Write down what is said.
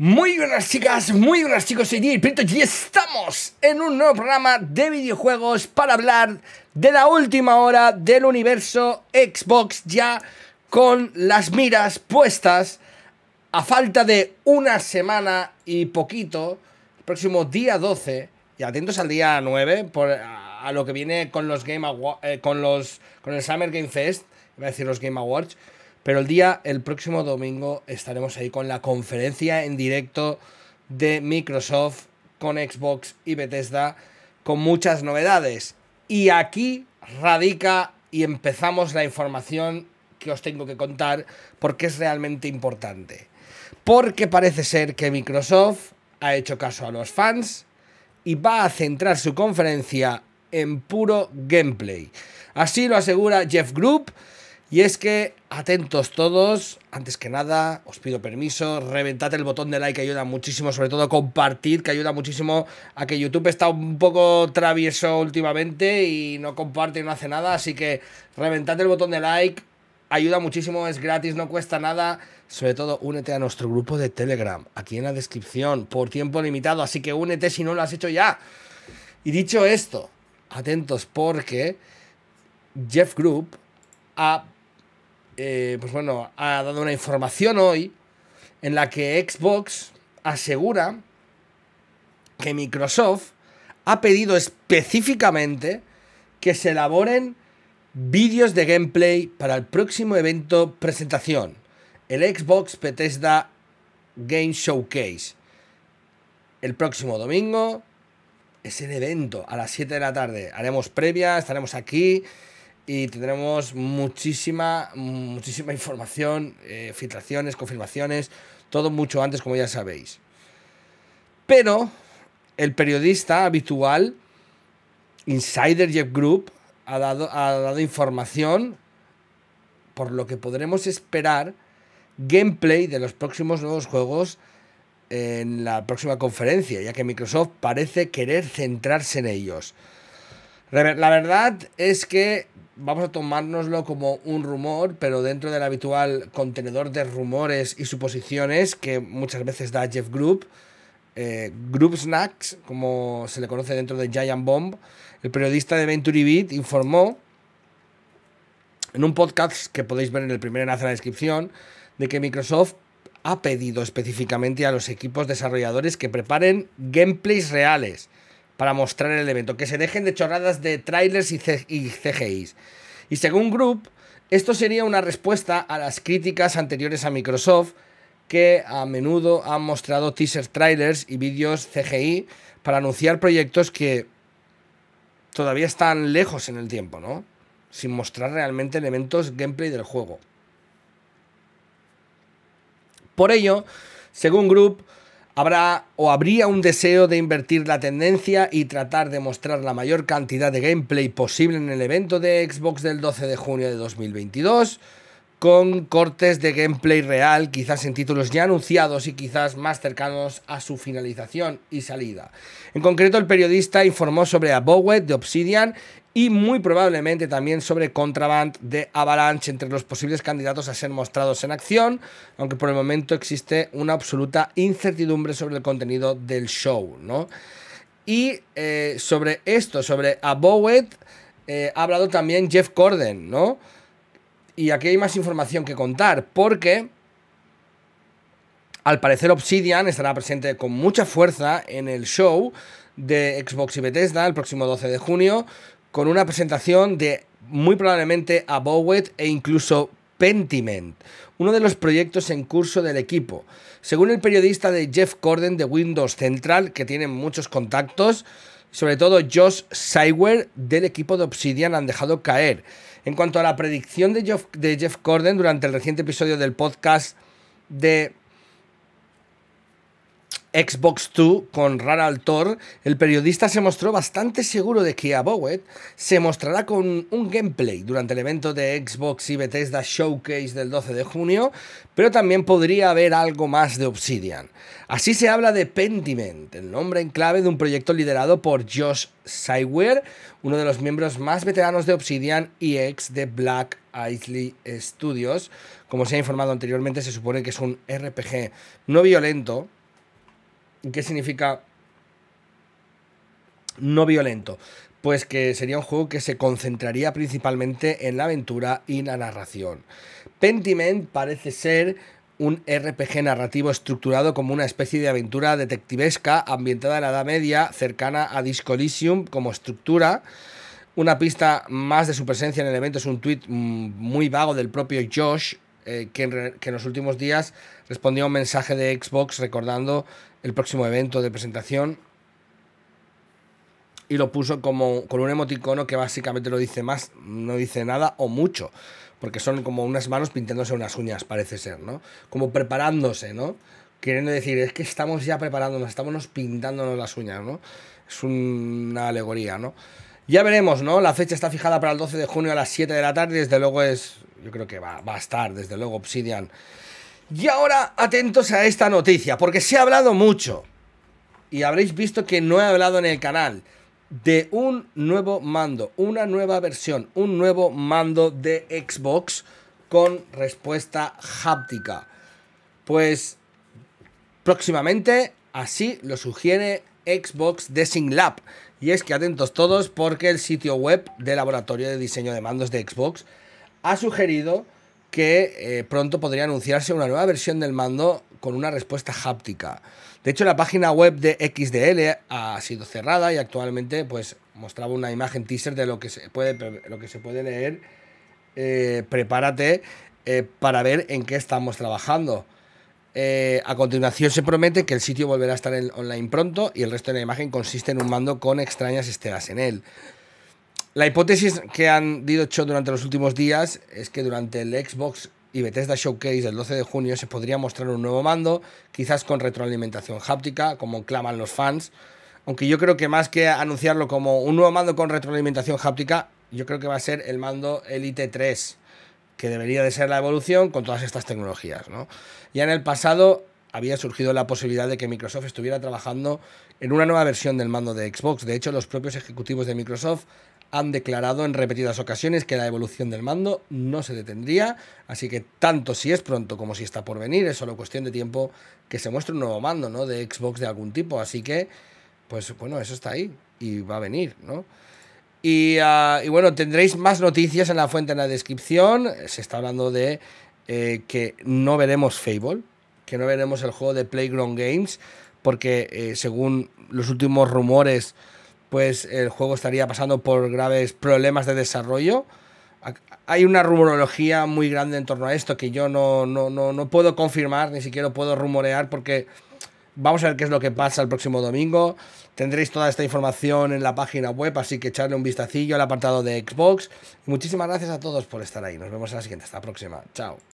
Muy buenas chicas, muy buenas chicos, soy DJ y estamos en un nuevo programa de videojuegos para hablar de la última hora del universo Xbox ya con las miras puestas a falta de una semana y poquito, el próximo día 12 y atentos al día 9 por, a, lo que viene con los Game eh, con los con el Summer Game Fest, voy a decir los Game Awards. Pero el día, el próximo domingo, estaremos ahí con la conferencia en directo de Microsoft con Xbox y Bethesda con muchas novedades. Y aquí radica y empezamos la información que os tengo que contar porque es realmente importante. Porque parece ser que Microsoft ha hecho caso a los fans y va a centrar su conferencia en puro gameplay. Así lo asegura Jeff Group, y es que, atentos todos, antes que nada, os pido permiso, reventad el botón de like que ayuda muchísimo, sobre todo compartid que ayuda muchísimo a que YouTube está un poco travieso últimamente y no comparte y no hace nada, así que reventad el botón de like, ayuda muchísimo, es gratis, no cuesta nada. Sobre todo, únete a nuestro grupo de Telegram, aquí en la descripción, por tiempo limitado, así que únete si no lo has hecho ya. Y dicho esto, atentos porque Jeff Group ha eh, pues bueno, ha dado una información hoy en la que Xbox asegura que Microsoft ha pedido específicamente que se elaboren vídeos de gameplay para el próximo evento presentación, el Xbox Bethesda Game Showcase. El próximo domingo es el evento a las 7 de la tarde. Haremos previa, estaremos aquí y tendremos muchísima, muchísima información, eh, filtraciones, confirmaciones, todo mucho antes, como ya sabéis. Pero el periodista habitual, Insider Jeff Group, ha ha dado información por lo que podremos esperar gameplay de los próximos nuevos juegos en la próxima conferencia, ya que Microsoft parece querer centrarse en ellos. La verdad es que vamos a tomárnoslo como un rumor, pero dentro del habitual contenedor de rumores y suposiciones que muchas veces da Jeff Group, eh, Group Snacks, como se le conoce dentro de Giant Bomb, el periodista de Venturi Beat informó en un podcast que podéis ver en el primer enlace de la descripción de que Microsoft ha pedido específicamente a los equipos desarrolladores que preparen gameplays reales para mostrar el evento, que se dejen de chorradas de trailers y, CGI. Y según Group, esto sería una respuesta a las críticas anteriores a Microsoft, que a menudo han mostrado teasers, trailers y vídeos CGI para anunciar proyectos que todavía están lejos en el tiempo, ¿no? Sin mostrar realmente elementos gameplay del juego. Por ello, según Group, Habrá o habría un deseo de invertir la tendencia y tratar de mostrar la mayor cantidad de gameplay posible en el evento de Xbox del 12 de junio de 2022 con cortes de gameplay real, quizás en títulos ya anunciados y quizás más cercanos a su finalización y salida. En concreto, el periodista informó sobre Abowed de Obsidian y muy probablemente también sobre Contraband de Avalanche entre los posibles candidatos a ser mostrados en acción, aunque por el momento existe una absoluta incertidumbre sobre el contenido del show, ¿no? Y eh, sobre esto, sobre Abowed, eh, ha hablado también Jeff Corden, ¿no? Y aquí hay más información que contar, porque al parecer Obsidian estará presente con mucha fuerza en el show de Xbox y Bethesda el próximo 12 de junio, con una presentación de muy probablemente Abowet e incluso Pentiment, uno de los proyectos en curso del equipo. Según el periodista de Jeff Corden de Windows Central, que tiene muchos contactos, sobre todo Josh Seiwer del equipo de Obsidian han dejado caer. En cuanto a la predicción de Jeff, de Jeff Corden durante el reciente episodio del podcast de Xbox 2 con Ronald Thor, el periodista se mostró bastante seguro de que Abowet se mostrará con un gameplay durante el evento de Xbox y Bethesda Showcase del 12 de junio, pero también podría haber algo más de Obsidian. Así se habla de Pentiment, el nombre en clave de un proyecto liderado por Josh Syware, uno de los miembros más veteranos de Obsidian y ex de Black Isley Studios. Como se ha informado anteriormente, se supone que es un RPG no violento ¿Qué significa no violento? Pues que sería un juego que se concentraría principalmente en la aventura y la narración. Pentiment parece ser un RPG narrativo estructurado como una especie de aventura detectivesca ambientada en la Edad Media, cercana a Disco como estructura. Una pista más de su presencia en el evento es un tweet mm, muy vago del propio Josh, eh, que, en que en los últimos días respondió a un mensaje de Xbox recordando el próximo evento de presentación y lo puso como con un emoticono que básicamente lo dice más, no dice nada o mucho, porque son como unas manos pintándose unas uñas, parece ser, ¿no? Como preparándose, ¿no? Queriendo decir, es que estamos ya preparándonos, estamos pintándonos las uñas, ¿no? Es una alegoría, ¿no? Ya veremos, ¿no? La fecha está fijada para el 12 de junio a las 7 de la tarde, desde luego es, yo creo que va, va a estar, desde luego Obsidian y ahora atentos a esta noticia, porque se ha hablado mucho, y habréis visto que no he hablado en el canal, de un nuevo mando, una nueva versión, un nuevo mando de Xbox con respuesta háptica. Pues próximamente, así lo sugiere Xbox Design Lab. Y es que atentos todos porque el sitio web del laboratorio de diseño de mandos de Xbox ha sugerido que eh, pronto podría anunciarse una nueva versión del mando con una respuesta háptica. De hecho, la página web de XDL ha sido cerrada y actualmente pues, mostraba una imagen teaser de lo que se puede, lo que se puede leer. Eh, prepárate eh, para ver en qué estamos trabajando. a continuación se promete que el sitio volverá a estar online pronto y el resto de la imagen consiste en un mando con extrañas esteras en él. La hipótesis que han dicho durante los últimos días es que durante el Xbox y Bethesda Showcase del 12 de junio se podría mostrar un nuevo mando, quizás con retroalimentación háptica, como claman los fans. Aunque yo creo que más que anunciarlo como un nuevo mando con retroalimentación háptica, yo creo que va a ser el mando Elite 3, que debería de ser la evolución con todas estas tecnologías. Ya en el pasado había surgido la posibilidad de que Microsoft estuviera trabajando en una nueva versión del mando de Xbox. De hecho, los propios ejecutivos de Microsoft han declarado en repetidas ocasiones que la evolución del mando no se detendría, así que tanto si es pronto como si está por venir, es solo cuestión de tiempo que se muestre un nuevo mando, ¿no? De Xbox de algún tipo, así que, pues bueno, eso está ahí y va a venir, ¿no? Y, ah, bueno, tendréis más noticias en la fuente en la descripción, se está hablando de eh, que no veremos Fable, que no veremos el juego de Playground Games, porque eh, según los últimos rumores, pues el juego estaría pasando por graves problemas de desarrollo. Hay una rumorología muy grande en torno a esto que yo no, no, no, puedo confirmar, ni siquiera puedo rumorear porque vamos a ver qué es lo que pasa el próximo domingo. Tendréis toda esta información en la página web, así que echarle un vistacillo al apartado de Xbox. Muchísimas gracias a todos por estar ahí. Nos vemos en la siguiente. Hasta la próxima. Chao.